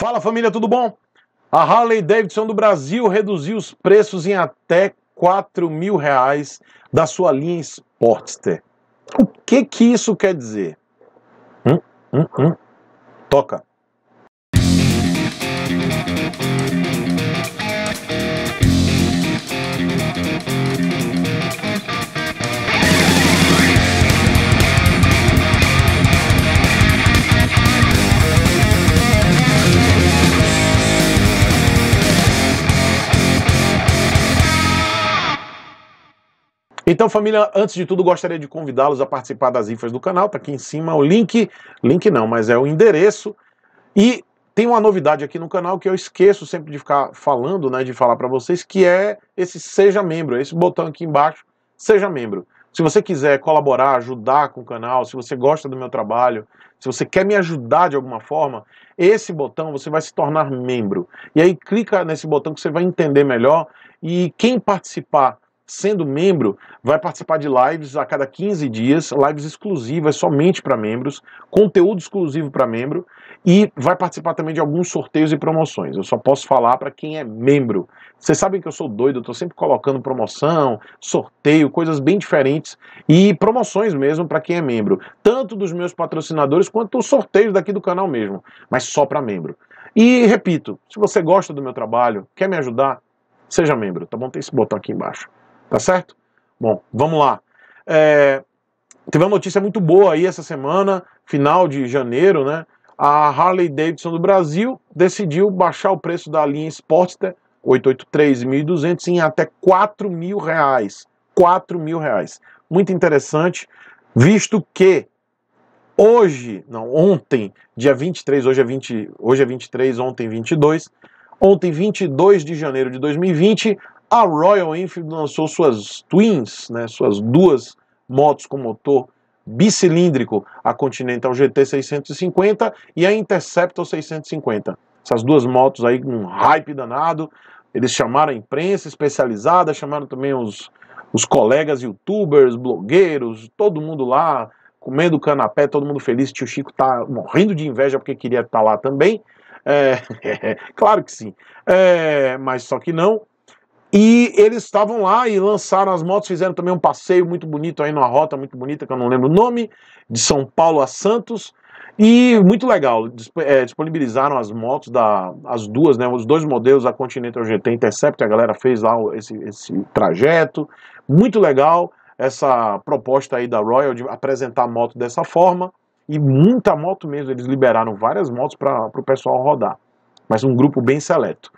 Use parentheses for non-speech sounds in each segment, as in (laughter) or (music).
Fala família, tudo bom? A Harley Davidson do Brasil reduziu os preços em até 4 mil reais da sua linha Sportster. O que que isso quer dizer? Hum, hum, hum. Toca. Então, família, antes de tudo, gostaria de convidá-los a participar das infas do canal. Está aqui em cima o link, link não, mas é o endereço. E tem uma novidade aqui no canal que eu esqueço sempre de ficar falando, né, de falar para vocês, que é esse seja membro, esse botão aqui embaixo, seja membro. Se você quiser colaborar, ajudar com o canal, se você gosta do meu trabalho, se você quer me ajudar de alguma forma, esse botão você vai se tornar membro. E aí clica nesse botão que você vai entender melhor e quem participar sendo membro, vai participar de lives a cada 15 dias, lives exclusivas somente para membros, conteúdo exclusivo para membro e vai participar também de alguns sorteios e promoções. Eu só posso falar para quem é membro. Vocês sabem que eu sou doido, eu estou sempre colocando promoção, sorteio, coisas bem diferentes e promoções mesmo para quem é membro, tanto dos meus patrocinadores quanto os sorteios daqui do canal mesmo, mas só para membro. E repito, se você gosta do meu trabalho, quer me ajudar, seja membro, tá bom? Tem esse botão aqui embaixo. Tá certo? Bom, vamos lá. É, teve uma notícia muito boa aí essa semana, final de janeiro, né? A Harley Davidson do Brasil decidiu baixar o preço da linha Sportster 883 e em até 4 mil reais. 4 mil reais. Muito interessante, visto que hoje, não, ontem, dia 23, hoje é, 20, hoje é 23, ontem 22, ontem 22 de janeiro de 2020, a Royal Enfield lançou suas Twins, né, suas duas motos com motor bicilíndrico, a Continental GT 650 e a Interceptor 650. Essas duas motos aí com um hype danado, eles chamaram a imprensa especializada, chamaram também os, os colegas youtubers, blogueiros, todo mundo lá comendo canapé, todo mundo feliz. Tio Chico tá morrendo de inveja porque queria estar tá lá também. É, (laughs) claro que sim, é, mas só que não. E eles estavam lá e lançaram as motos, fizeram também um passeio muito bonito aí numa rota muito bonita, que eu não lembro o nome, de São Paulo a Santos. E muito legal, eh, disponibilizaram as motos, da, as duas, né, os dois modelos, a Continental GT Intercept, a galera fez lá esse, esse trajeto. Muito legal essa proposta aí da Royal de apresentar a moto dessa forma. E muita moto mesmo, eles liberaram várias motos para o pessoal rodar, mas um grupo bem seleto.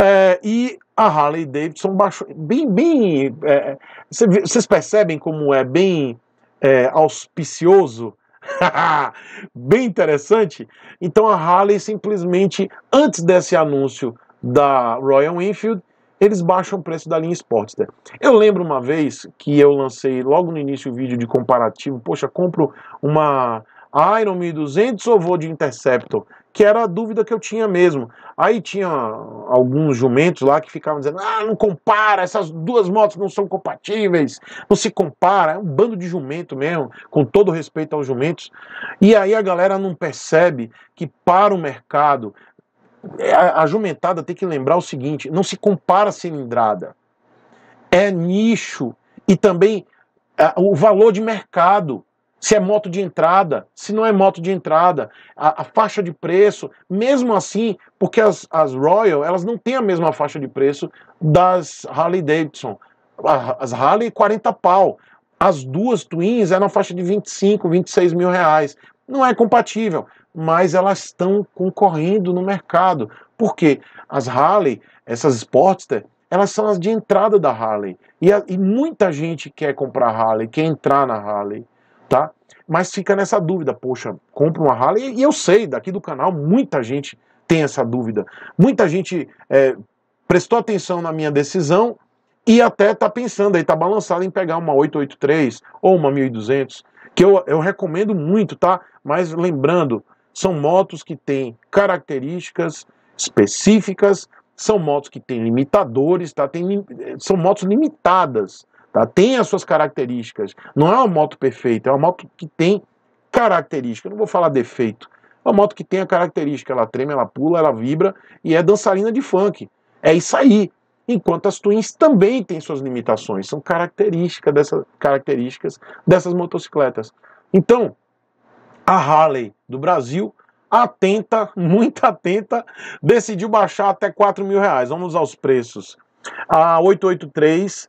É, e a Harley Davidson baixou bem, bem. É, é vocês percebem como é bem é, auspicioso, (laughs) bem interessante. Então a Harley simplesmente antes desse anúncio da Royal Enfield eles baixam o preço da linha Sportster. Eu lembro uma vez que eu lancei logo no início o vídeo de comparativo. Poxa, compro uma Iron 1200 ou vou de Interceptor? que era a dúvida que eu tinha mesmo. Aí tinha alguns jumentos lá que ficavam dizendo: ah, não compara, essas duas motos não são compatíveis, não se compara. É um bando de jumento mesmo, com todo respeito aos jumentos. E aí a galera não percebe que para o mercado, a, jumentada tem que lembrar o seguinte: não se compara a cilindrada. É nicho e também é, o valor de mercado se é moto de entrada, se não é moto de entrada, a, a faixa de preço, mesmo assim, porque as, as, Royal elas não têm a mesma faixa de preço das Harley Davidson. As Harley 40 pau. As duas Twins é na faixa de 25, 26 mil reais. Não é compatível, mas elas estão concorrendo no mercado. Porque as Harley, essas Sportster, elas são as de entrada da Harley. E, a, e muita gente quer comprar Harley, quer entrar na Harley tá? Mas fica nessa dúvida, poxa, compra uma Harley, e eu sei, daqui do canal, muita gente tem essa dúvida. Muita gente é, prestou atenção na minha decisão e até está pensando, aí está balançado em pegar uma 883 ou uma 1200, que eu, eu recomendo muito, tá? Mas lembrando, são motos que têm características específicas, são motos que têm limitadores, tá? Tem, são motos limitadas. Tá? Tem as suas características. Não é uma moto perfeita, é uma moto que tem característica. Eu não vou falar defeito. É uma moto que tem a característica. Ela treme, ela pula, ela vibra e é dançarina de funk. É isso aí. Enquanto as twins também têm suas limitações, são característica dessa, características dessas motocicletas. Então, a Harley do Brasil atenta, muito atenta, decidiu baixar até 4 mil reais. Vamos aos preços. A 883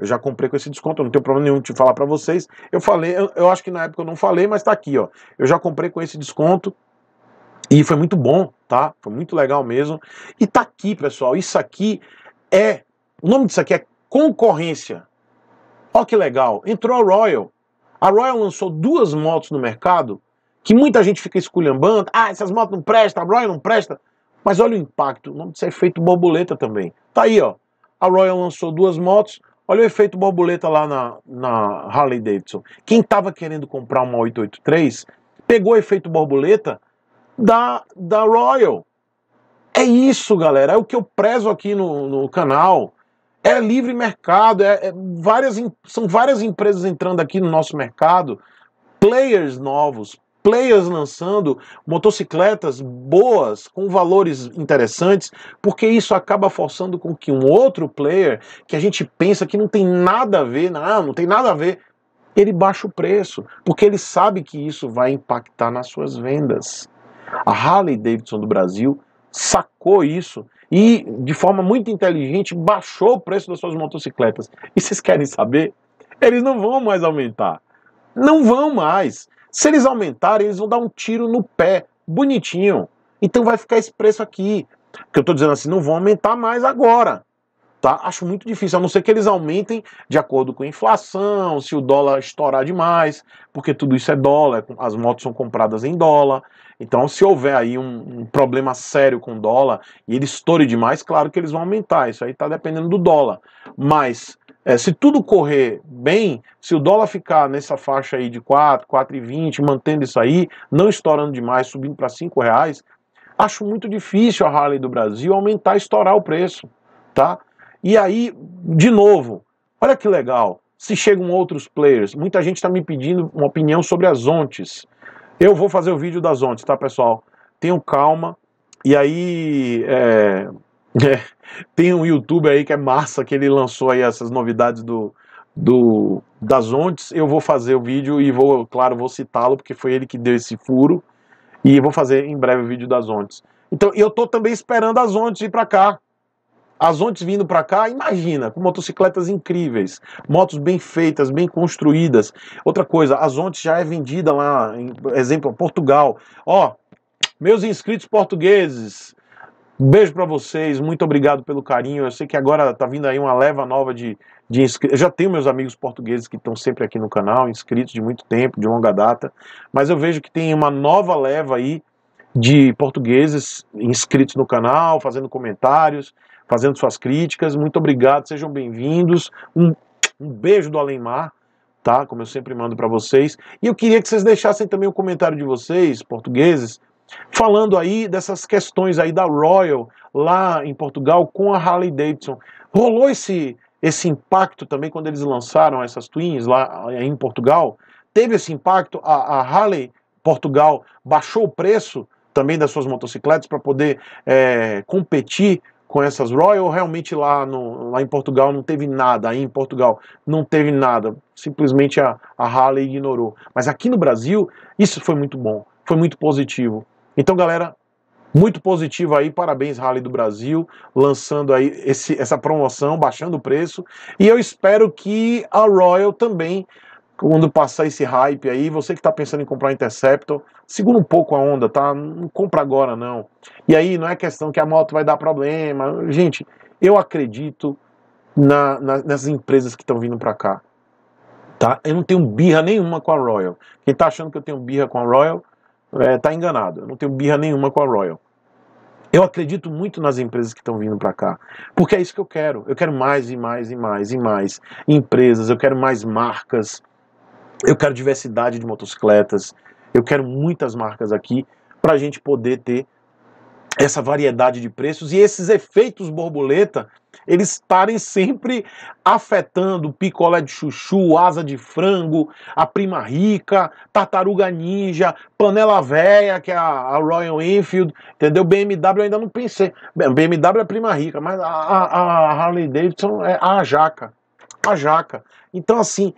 Eu já comprei com esse desconto, não tenho problema nenhum de falar para vocês. Eu falei, eu, eu, acho que na época eu não falei, mas tá aqui, ó. Eu já comprei com esse desconto e foi muito bom, tá? Foi muito legal mesmo. E tá aqui, pessoal. Isso aqui é. O nome disso aqui é concorrência. Ó que legal. Entrou a Royal. A Royal lançou duas motos no mercado que muita gente fica esculhambando. Ah, essas motos não prestam, a Royal não presta. Mas olha o impacto. O nome disso é efeito borboleta também. Tá aí, ó. A Royal lançou duas motos Olha o efeito borboleta lá na, na Harley Davidson. Quem estava querendo comprar uma 883 pegou o efeito borboleta da, da Royal. É isso, galera. É o que eu prezo aqui no, no canal. É livre mercado. É, é várias, são várias empresas entrando aqui no nosso mercado. Players novos, players lançando motocicletas boas, com valores interessantes, porque isso acaba forçando com que um outro player, que a gente pensa que não tem nada a ver, não, não tem nada a ver, ele baixa o preço, porque ele sabe que isso vai impactar nas suas vendas. A Harley Davidson do Brasil sacou isso e, de forma muito inteligente, baixou o preço das suas motocicletas. E vocês querem saber? Eles não vão mais aumentar. Não vão mais. Se eles aumentarem, eles vão dar um tiro no pé, bonitinho. Então vai ficar esse preço aqui. Que eu estou dizendo assim, não vão aumentar mais agora. Tá? Acho muito difícil, a não ser que eles aumentem de acordo com a inflação, se o dólar estourar demais, porque tudo isso é dólar, as motos são compradas em dólar. Então, se houver aí um, um problema sério com o dólar e ele estoure demais, claro que eles vão aumentar. Isso aí está dependendo do dólar. Mas é, se tudo correr bem, se o dólar ficar nessa faixa aí de 4, 4,20, mantendo isso aí, não estourando demais, subindo para 5 reais, acho muito difícil a Harley do Brasil aumentar, e estourar o preço, tá? E aí, de novo, olha que legal, se chegam outros players, muita gente está me pedindo uma opinião sobre as ontes. Eu vou fazer o vídeo das ontes, tá, pessoal? Tenham calma, e aí... É é, tem um YouTube aí que é massa, que ele lançou aí essas novidades do, do das ontes. Eu vou fazer o vídeo e vou, claro, vou citá-lo, porque foi ele que deu esse furo. E vou fazer em breve o vídeo das ontes. Então, eu tô também esperando as ontes ir para cá. As ontes vindo para cá, imagina, com motocicletas incríveis, motos bem feitas, bem construídas. Outra coisa, as ontes já é vendida lá, em, exemplo, Portugal. Ó, meus inscritos portugueses, Beijo para vocês, muito obrigado pelo carinho. Eu sei que agora tá vindo aí uma leva nova de, de inscritos. Já tenho meus amigos portugueses que estão sempre aqui no canal, inscritos de muito tempo, de longa data, mas eu vejo que tem uma nova leva aí de portugueses inscritos no canal, fazendo comentários, fazendo suas críticas. Muito obrigado, sejam bem-vindos. Um, um beijo do Além-Mar tá? Como eu sempre mando para vocês. E eu queria que vocês deixassem também o um comentário de vocês, portugueses, Falando aí dessas questões aí da Royal lá em Portugal com a Harley Davidson, rolou esse esse impacto também quando eles lançaram essas twins lá eh, em Portugal? Teve esse impacto? A, a Harley Portugal baixou o preço também das suas motocicletas para poder é, competir com essas Royal? Ou realmente lá, no, lá em Portugal não teve nada? Aí em Portugal não teve nada. Simplesmente a, a Harley ignorou. Mas aqui no Brasil, isso foi muito bom, foi muito positivo. Então, galera, muito positivo aí, parabéns Rally do Brasil, lançando aí esse, essa promoção, baixando o preço. E eu espero que a Royal também, quando passar esse hype aí, você que está pensando em comprar Interceptor, segura um pouco a onda, tá? Não compra agora não. E aí não é questão que a moto vai dar problema. Gente, eu acredito na, na, nessas empresas que estão vindo para cá. Tá? Eu não tenho birra nenhuma com a Royal. Quem está achando que eu tenho birra com a Royal, está é, enganado. Eu não tenho birra nenhuma com a Royal. Eu acredito muito nas empresas que estão vindo para cá, porque é isso que eu quero. Eu quero mais e mais e mais e mais empresas, eu quero mais marcas, eu quero diversidade de motocicletas, eu quero muitas marcas aqui para a gente poder ter essa variedade de preços e esses efeitos borboleta eles estarem sempre afetando picolé de chuchu, asa de frango, a prima rica, tartaruga ninja, panela véia, que é a, Royal Enfield, entendeu? BMW ainda não pensei. BMW é prima rica, mas a, a, a Harley Davidson é a jaca. A jaca. Então, assim,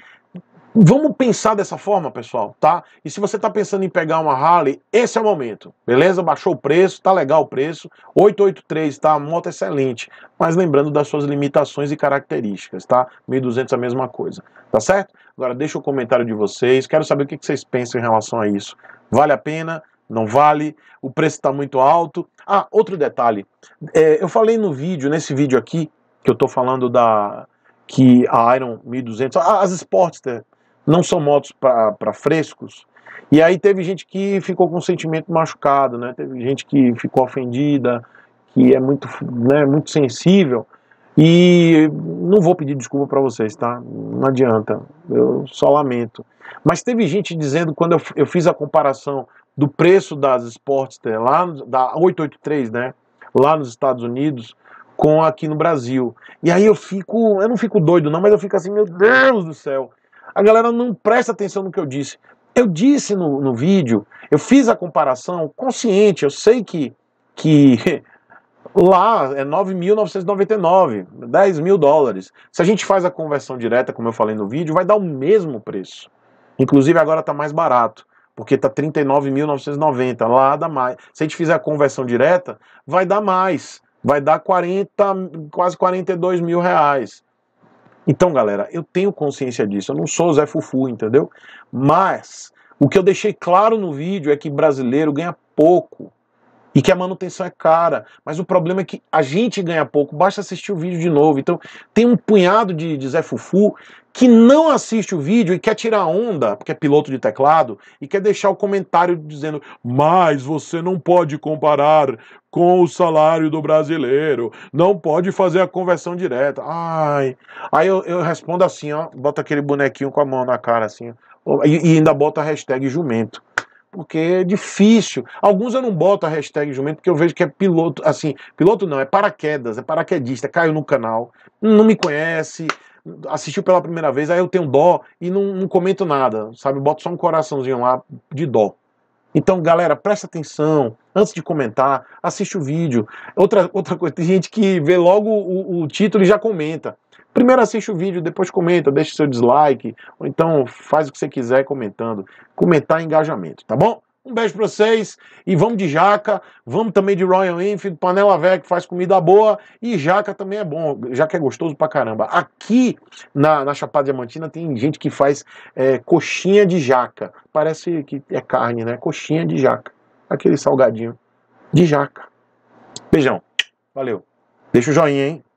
Vamos pensar dessa forma, pessoal, tá? E se você está pensando em pegar uma Harley, esse é o momento, beleza? Baixou o preço, tá legal o preço, 883, tá? moto excelente, mas lembrando das suas limitações e características, tá? 1.200 é a mesma coisa, tá certo? Agora deixa o comentário de vocês, quero saber o que vocês pensam em relação a isso. Vale a pena? Não vale? O preço está muito alto? Ah, outro detalhe, é, eu falei no vídeo, nesse vídeo aqui, que eu tô falando da... Que a Iron 1200, as Sportster não são motos para frescos. E aí teve gente que ficou com o sentimento machucado, né? Teve gente que ficou ofendida, que é muito, né, muito sensível. E não vou pedir desculpa para vocês, tá? Não adianta, eu só lamento. Mas teve gente dizendo, quando eu, eu fiz a comparação do preço das Sportster lá, da 883, né? Lá nos Estados Unidos, com aqui no Brasil. E aí eu fico, eu não fico doido não, mas eu fico assim, meu Deus do céu. A galera não presta atenção no que eu disse. Eu disse no, no vídeo, eu fiz a comparação consciente, eu sei que, que (laughs) lá é 9.999, 10 mil dólares. Se a gente faz a conversão direta, como eu falei no vídeo, vai dar o mesmo preço. Inclusive agora está mais barato, porque está 39.990, lá dá mais. Se a gente fizer a conversão direta, vai dar mais, vai dar 40, quase 42 mil reais. Então, galera, eu tenho consciência disso. Eu não sou o Zé Fufu, entendeu? Mas o que eu deixei claro no vídeo é que brasileiro ganha pouco e que a manutenção é cara. Mas o problema é que a gente ganha pouco, basta assistir o vídeo de novo. Então, tem um punhado de, de Zé Fufu que não assiste o vídeo e quer tirar onda, porque é piloto de teclado, e quer deixar o comentário dizendo: Mas você não pode comparar com o salário do brasileiro, não pode fazer a conversão direta. Ai. Aí eu, eu respondo assim: ó, bota aquele bonequinho com a mão na cara, assim, ó, e, e ainda bota a hashtag jumento porque é difícil. Alguns eu não boto a hashtag jumento, porque eu vejo que é piloto, assim, piloto não, é paraquedas, é paraquedista, caiu no canal, não me conhece, assistiu pela primeira vez, aí eu tenho dó e não, não comento nada, sabe? Boto só um coraçãozinho lá de dó. Então, galera, presta atenção, antes de comentar, assiste o vídeo. Outra, outra coisa, tem gente que vê logo o, o título e já comenta. Primeiro assiste o vídeo, depois comenta, deixa seu dislike, ou então faz o que você quiser comentando. Comentar é engajamento, tá bom? Um beijo para vocês e vamos de jaca, vamos também de Royal Enfield, panela velha que faz comida boa e jaca também é bom, jaca é gostoso pra caramba. Aqui na, na Chapada Diamantina tem gente que faz é, coxinha de jaca, parece que é carne, né? Coxinha de jaca, aquele salgadinho de jaca. Beijão, valeu. Deixa o joinha, hein?